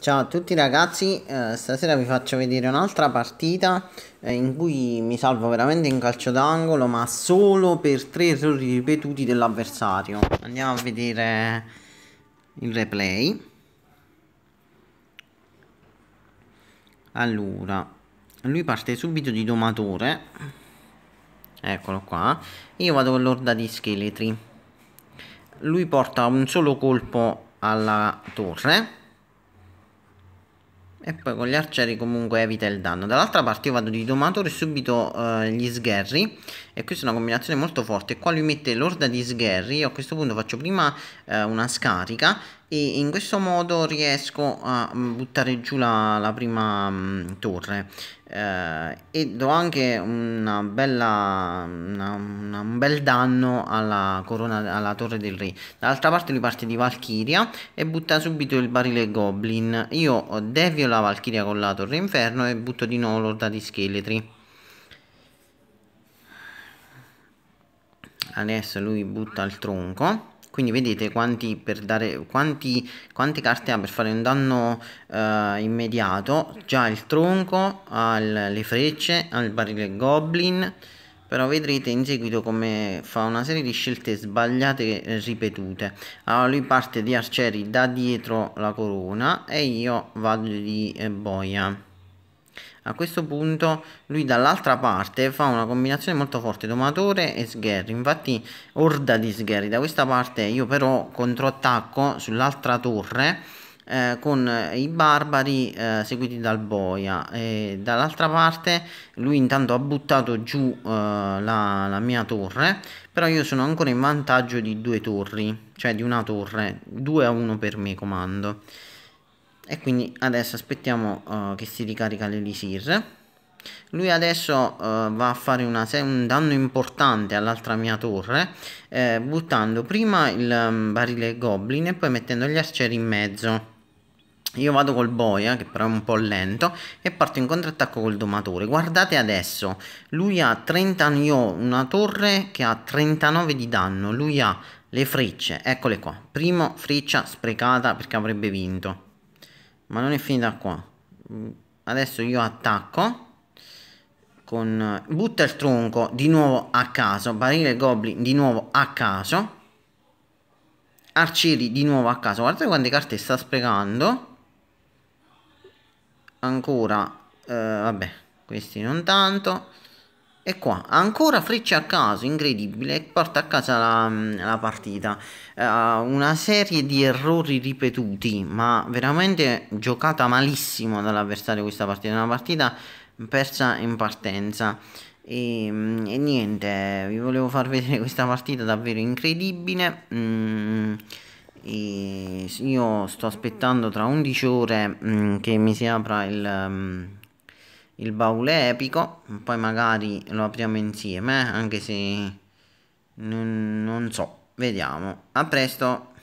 Ciao a tutti ragazzi, eh, stasera vi faccio vedere un'altra partita eh, in cui mi salvo veramente in calcio d'angolo ma solo per tre errori ripetuti dell'avversario. Andiamo a vedere il replay. Allora, lui parte subito di domatore, eccolo qua, io vado con l'orda di scheletri. Lui porta un solo colpo alla torre e poi con gli arcieri comunque evita il danno. Dall'altra parte io vado di domatore subito eh, gli sgherri. E questa è una combinazione molto forte. Qua lui mette l'orda di sgherri. Io a questo punto faccio prima eh, una scarica e in questo modo riesco a mm, buttare giù la, la prima mh, mm, torre eh, e do anche una bella, una, una, un bel danno alla, corona, alla torre del re dall'altra parte lui parte di Valchiria e butta subito il barile Goblin io devio la Valchiria con la torre inferno e butto di nuovo l'orda di scheletri adesso lui butta il tronco quindi vedete quanti, per dare, quanti, quante carte ha per fare un danno eh, immediato già il tronco ha le frecce al barile goblin però vedrete in seguito come fa una serie di scelte sbagliate e eh, ripetute allora lui parte di arcieri da dietro la corona e io vado di eh, boia a questo punto lui dall'altra parte fa una combinazione molto forte domatore e sgherri infatti orda di sgherri da questa parte io però controattacco sull'altra torre eh, con i barbari eh, seguiti dal boia e dall'altra parte lui intanto ha buttato giù eh, la, la, mia torre però io sono ancora in vantaggio di due torri cioè di una torre 2 a 1 per me comando e quindi adesso aspettiamo uh, che si ricarica l'elisir lui adesso uh, va a fare una, un danno importante all'altra mia torre eh, buttando prima il um, barile goblin e poi mettendo gli arcieri in mezzo io vado col boia che però è un po' lento e parto in contrattacco col domatore guardate adesso lui ha 30 io ho una torre che ha 39 di danno lui ha le frecce eccole qua primo freccia sprecata perché avrebbe vinto ma non è finita qua adesso io attacco con butta il tronco di nuovo a caso barile goblin di nuovo a caso arcieri di nuovo a caso guardate quante carte sta sprecando ancora eh, vabbè questi non tanto e qua, ancora freccia a caso, incredibile, porta a casa la, la partita. Uh, una serie di errori ripetuti, ma veramente giocata malissimo dall'avversario questa partita. Una partita persa in partenza. E, mm, e, niente, vi volevo far vedere questa partita davvero incredibile. Mm, io sto aspettando tra 11 ore mm, che mi si apra il... Um, il baule epico poi magari lo apriamo insieme eh, anche se non, non so vediamo a presto